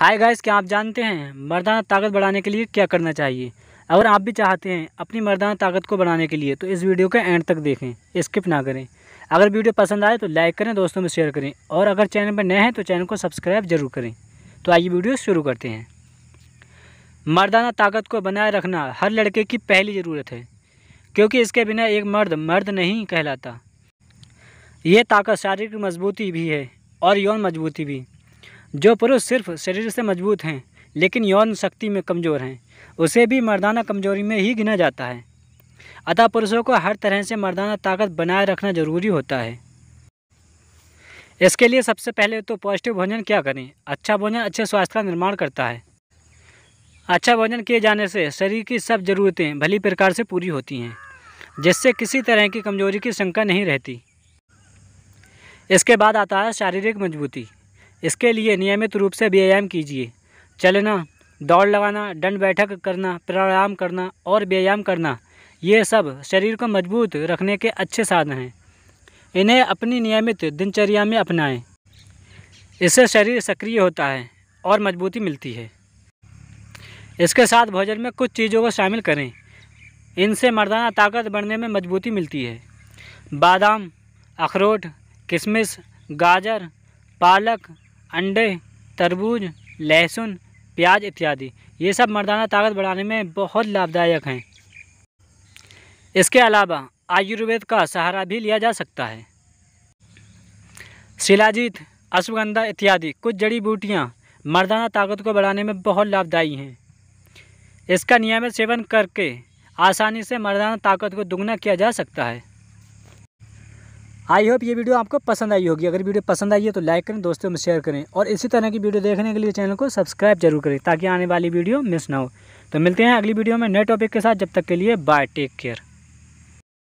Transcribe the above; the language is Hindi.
हाय गाइस क्या आप जानते हैं मर्दाना ताकत बढ़ाने के लिए क्या करना चाहिए अगर आप भी चाहते हैं अपनी मर्दाना ताकत को बढ़ाने के लिए तो इस वीडियो के एंड तक देखें स्किप ना करें अगर वीडियो पसंद आए तो लाइक करें दोस्तों में शेयर करें और अगर चैनल पर नए हैं तो चैनल को सब्सक्राइब जरूर करें तो आइए वीडियो शुरू करते हैं मर्दाना ताकत को बनाए रखना हर लड़के की पहली ज़रूरत है क्योंकि इसके बिना एक मर्द मर्द नहीं कहलाता ये ताकत शारीरिक मजबूती भी है और यौन मजबूती भी जो पुरुष सिर्फ शरीर से मजबूत हैं लेकिन यौन शक्ति में कमज़ोर हैं उसे भी मर्दाना कमजोरी में ही गिना जाता है अतः पुरुषों को हर तरह से मर्दाना ताकत बनाए रखना ज़रूरी होता है इसके लिए सबसे पहले तो पॉजिटिव भोजन क्या करें अच्छा भोजन अच्छे स्वास्थ्य का निर्माण करता है अच्छा भोजन किए जाने से शरीर की सब ज़रूरतें भली प्रकार से पूरी होती हैं जिससे किसी तरह की कमजोरी की शंका नहीं रहती इसके बाद आता है शारीरिक मजबूती इसके लिए नियमित रूप से व्यायाम कीजिए चलना दौड़ लगाना दंड बैठक करना प्राणायाम करना और व्यायाम करना ये सब शरीर को मजबूत रखने के अच्छे साधन हैं इन्हें अपनी नियमित दिनचर्या में अपनाएं इससे शरीर सक्रिय होता है और मजबूती मिलती है इसके साथ भोजन में कुछ चीज़ों को शामिल करें इनसे मर्दाना ताकत बढ़ने में मजबूती मिलती है बादाम अखरोट किशमिश गाजर पालक अंडे तरबूज लहसुन प्याज इत्यादि ये सब मर्दाना ताकत बढ़ाने में बहुत लाभदायक हैं इसके अलावा आयुर्वेद का सहारा भी लिया जा सकता है शिलाजीत अश्वगंधा इत्यादि कुछ जड़ी बूटियाँ मर्दाना ताकत को बढ़ाने में बहुत लाभदायी हैं इसका नियमित सेवन करके आसानी से मर्दाना ताकत को दुगना किया जा सकता है आई होप ये वीडियो आपको पसंद आई होगी अगर वीडियो पसंद आई है तो लाइक करें दोस्तों में शेयर करें और इसी तरह की वीडियो देखने के लिए चैनल को सब्सक्राइब जरूर करें ताकि आने वाली वीडियो मिस ना हो तो मिलते हैं अगली वीडियो में नए टॉपिक के साथ जब तक के लिए बाय टेक केयर